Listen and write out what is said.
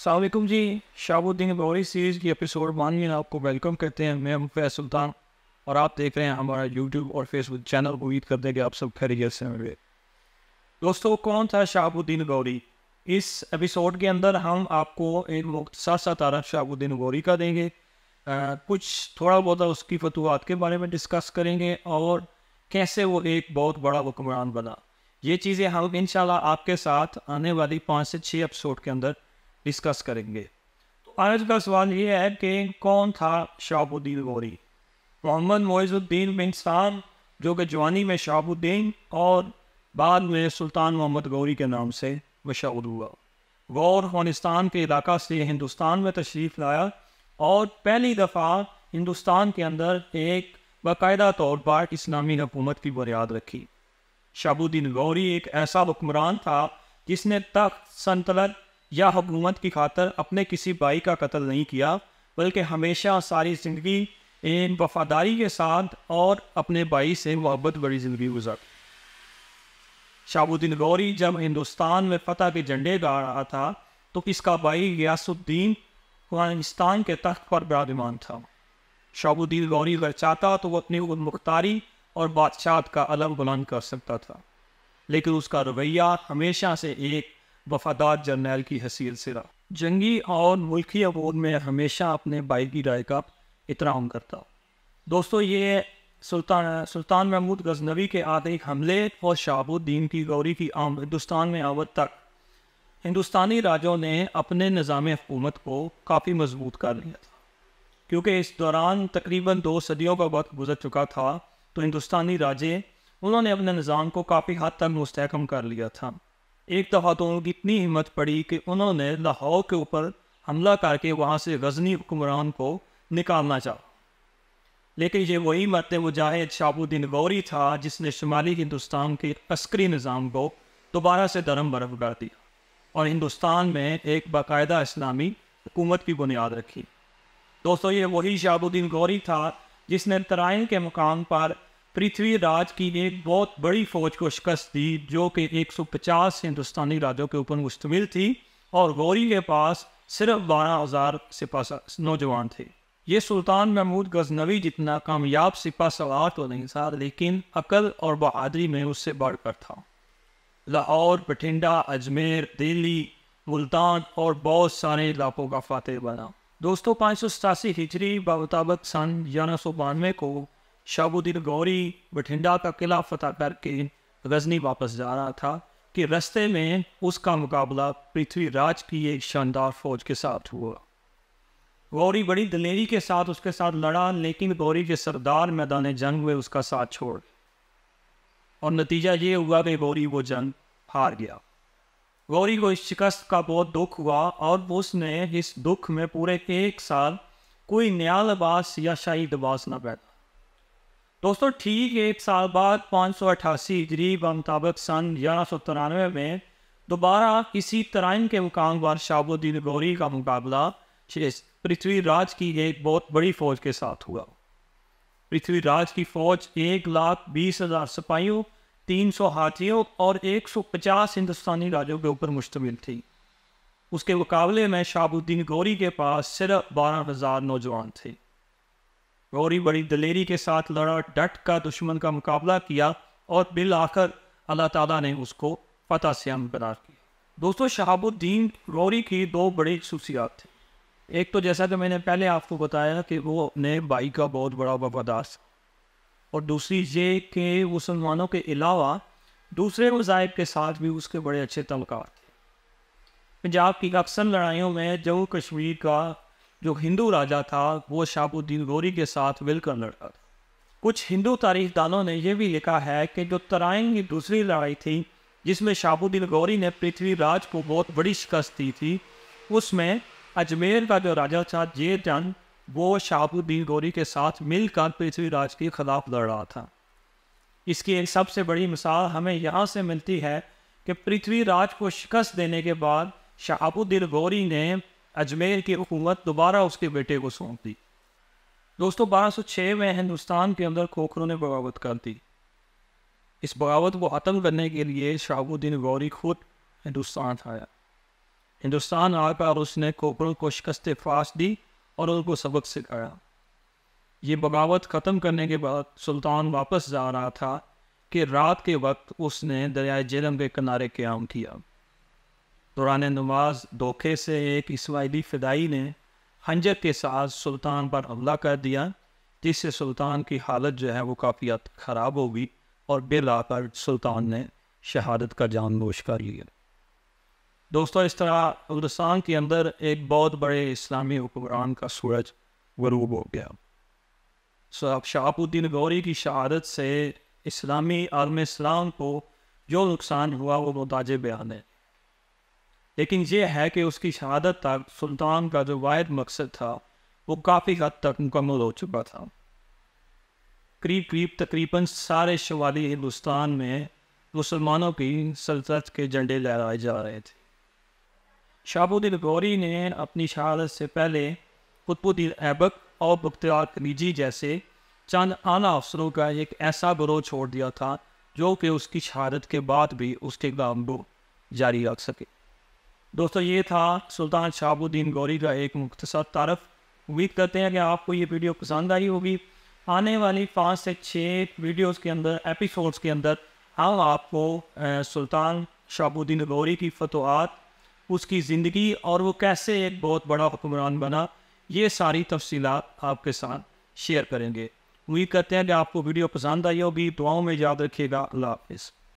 सलामकुम जी शाबुद्दीन बौरी सीरीज़ की एपिसोड मानिए आपको वेलकम करते हैं मैं फैज सुल्तान और आप देख रहे हैं हमारा यूट्यूब और फेसबुक चैनल उम्मीद करते हैं कि आप सब खैरियत से होंगे दोस्तों कौन था शाहबुद्दीन गौरी इस एपिसोड के अंदर हम आपको एक मुख्तसर सा तारफ शाहबुद्दीन गौरी का देंगे आ, कुछ थोड़ा बहुत उसकी फतवाहत के बारे में डिस्कस करेंगे और कैसे वो एक बहुत बड़ा हुक्मरान बना ये चीज़ें हम इन आपके साथ आने वाली पाँच से छः एपिसोड के अंदर डिस्कस करेंगे तो आज का सवाल ये है कि कौन था शाहबुद्दीन गौरी मोहम्मद मोजुद्दीन बिन सान जो कि जवानी में शाहबुद्दीन और बाद में सुल्तान मोहम्मद गौरी के नाम से मशहूर हुआ गौर अफगानिस्तान के इलाका से हिंदुस्तान में तशरीफ़ लाया और पहली दफ़ा हिंदुस्तान के अंदर एक बाकायदा तौर पर इस्लामी हुकूमत की बुनियाद रखी शाबुद्दीन गौरी एक ऐसा हुक्मरान था जिसने तख्त संतलत या हुकूमत की खातर अपने किसी भाई का कत्ल नहीं किया बल्कि हमेशा सारी ज़िंदगी इन वफादारी के साथ और अपने भाई से मोहब्बत बड़ी ज़िंदगी गुजार शाबुद्दीन गौरी जब हिंदुस्तान में फतह के झंडे गा रहा था तो इसका भाई गयासुद्दीन अफगानिस्तान के तख्त पर विराजमान था शाबुद्दीन गौरी अगर चाहता तो वह अपनी मुख्तारी और बादशाह का अलम बुलंद कर सकता था लेकिन उसका रवैया हमेशा से एक वफादार जर्नैल की हसील से रहा जंगी और मुल्की अबूर में हमेशा अपने बाई की राय का इतराम करता दोस्तों ये सुल्तान सुल्तान महमूद गजनवी के आतंक हमले और शाहबुद्दीन की गौरी की आम हिंदुस्तान में आवद तक हिंदुस्तानी राजों ने अपने निज़ाम हुकूमत को काफ़ी मजबूत कर लिया था क्योंकि इस दौरान तकरीबन दो सदियों का वक्त गुजर चुका था तो हिंदुस्तानी राजे उन्होंने अपने निज़ाम को काफ़ी हद तक मुस्तकम कर लिया था एक दफ़ा तो उनकी इतनी हिम्मत पड़ी कि उन्होंने लाहौर के ऊपर हमला करके वहाँ से गजनी हुक्मरान को निकालना चाहा लेकिन ये वही मत जाहिद शाबुद्दीन गौरी था जिसने शुमाली हिंदुस्तान के अस्करी निज़ाम को दोबारा से धर्म बर्फ कर दिया और हिंदुस्तान में एक बाकायदा इस्लामी हुकूमत की बुनियाद रखी दोस्तों ये वही शाबुद्दीन गौरी था जिसने तराइन के मुकाम पर पृथ्वीराज की एक बहुत बड़ी फौज को शिकस्त दी जो कि 150 हिंदुस्तानी राजों के ऊपर मुश्तमिल थी और गौरी के पास सिर्फ बारह हज़ार सिपा नौजवान थे ये सुल्तान महमूद गजनवी जितना कामयाब सिपा सवार तो नहीं था लेकिन अकल और बहादरी में उससे बढ़कर था लाहौर बठिंडा अजमेर दिल्ली मुल्तान और बहुत सारे इलाकों का फातह बना दोस्तों पाँच सौ सतासी हिजरी बाबताबक सन ग्यारह सौ बानवे को शाहबुद्दीन गौरी बठिंडा का किला फतह करके गजनी वापस जा रहा था कि रस्ते में उसका मुकाबला पृथ्वीराज की एक शानदार फौज के साथ हुआ गौरी बड़ी दलेरी के साथ उसके साथ लड़ा लेकिन गौरी के सरदार मैदान जंग में उसका साथ छोड़ और नतीजा ये हुआ कि गौरी वो जंग हार गया गौरी को इस शिकस्त का बहुत दुख हुआ और उसने इस दुख में पूरे एक साल कोई नया लबास या शाही दबास ना पैदा दोस्तों ठीक एक साल बाद पाँच सौ अट्ठासी हिजरी बमताबक सन ग्यारह सौ तिरानवे में दोबारा इसी तराइन के मुकाम पर शाहबुद्दीन गौरी का मुकाबला पृथ्वीराज की एक बहुत बड़ी फौज के साथ हुआ पृथ्वीराज की फौज एक लाख बीस हजार सिपाहियों तीन सौ हाथियों और एक सौ पचास हिंदुस्तानी राज्यों के ऊपर मुश्तमिल थी उसके मुकाबले में शाहबुद्दीन गौरी के पास सिर्फ बारह हजार नौजवान थे गौरी बड़ी दलेरी के साथ लड़ा डट का दुश्मन का मुकाबला किया और बिल आकर अल्लाह ताला ने उसको फतह से हम करार किया दोस्तों शहाबुद्दीन गौरी की दो बड़ी खसूसियात थी एक तो जैसा कि मैंने पहले आपको बताया कि वो अपने भाई का बहुत बड़ा वफादार और दूसरी ये कि मुसलमानों के अलावा दूसरे मजाहब के साथ भी उसके बड़े अच्छे तलकार थे पंजाब की अक्सर लड़ाइयों में जम्मू कश्मीर का जो हिंदू राजा था वो शाहबुद्दीन गौरी के साथ मिलकर लड़ा था कुछ हिंदू तारीखदानों ने यह भी लिखा है कि जो तराइन की दूसरी लड़ाई थी जिसमें शाहबुद्दीन गौरी ने पृथ्वीराज को बहुत बड़ी शिकस्त दी थी उसमें अजमेर का जो राजा था जे जंग वो शाहबुद्दीन गौरी के साथ मिलकर पृथ्वीराज के खिलाफ लड़ रहा था इसकी एक सबसे बड़ी मिसाल हमें यहाँ से मिलती है कि पृथ्वीराज को शिकस्त देने के बाद शाहबुद्दीन गौरी ने अजमेर की हुकूमत दोबारा उसके बेटे को सौंप दी दोस्तों 1206 में हिंदुस्तान के अंदर खोखरों ने बगावत कर दी इस बगावत को ख़त्म करने के लिए शाहबुद्दीन गौरी खुद हिंदुस्तान आया हिंदुस्तान आकर उसने खोखरों को शिकस्त फाश दी और उनको सबक सिखाया ये बगावत ख़त्म करने के बाद सुल्तान वापस जा रहा था कि रात के वक्त उसने दरियाए जेलम के किनारे क्याम किया दौरान नमाज धोखे से एक इसराइली फ़िदाई ने हंजर के साथ सुल्तान पर हमला कर दिया जिससे सुल्तान की हालत जो है वो काफ़ी ख़राब हो गई और बिल आकर सुल्तान ने शहादत का जान नोश कर लिया दोस्तों इस तरह हिंदुस्तान के अंदर एक बहुत बड़े इस्लामी हुक्मरान का सूरज गरूब हो गया अब शाहबुद्दीन गौरी की शहादत से इस्लामी आलम इस्लाम को जो नुकसान हुआ वो मुताज बयान है लेकिन यह है कि उसकी शहादत तक सुल्तान का जो वाद मकसद था वो काफ़ी हद तक मुकम्मल हो चुका था करीब करीब तकरीबन सारे शवाली हिंदुस्तान में मुसलमानों की सल्तनत के झंडे लहराए जा रहे थे शाहबुद्दीन गौरी ने अपनी शहादत से पहले कुतबुद्दीन ऐबक और बख्तियार खनिजी जैसे चंद आला अफसरों का एक ऐसा बरो छोड़ दिया था जो कि उसकी शहादत के बाद भी उसके काम जारी रख सके दोस्तों ये था सुल्तान शाहबुद्दीन गौरी का एक मुख्तसर तारफ़ उम्मीद करते हैं कि आपको ये वीडियो पसंद आई होगी आने वाली पाँच से छः वीडियोस के अंदर एपिसोड्स के अंदर हम आपको सुल्तान शाहबुद्दीन गौरी की फतवात उसकी ज़िंदगी और वो कैसे एक बहुत बड़ा हुक्मरान बना ये सारी तफसीलात आपके साथ शेयर करेंगे उम्मीद करते हैं कि आपको वीडियो पसंद आई होगी दुआओं में याद रखिएगा अल्लाह हाफिज़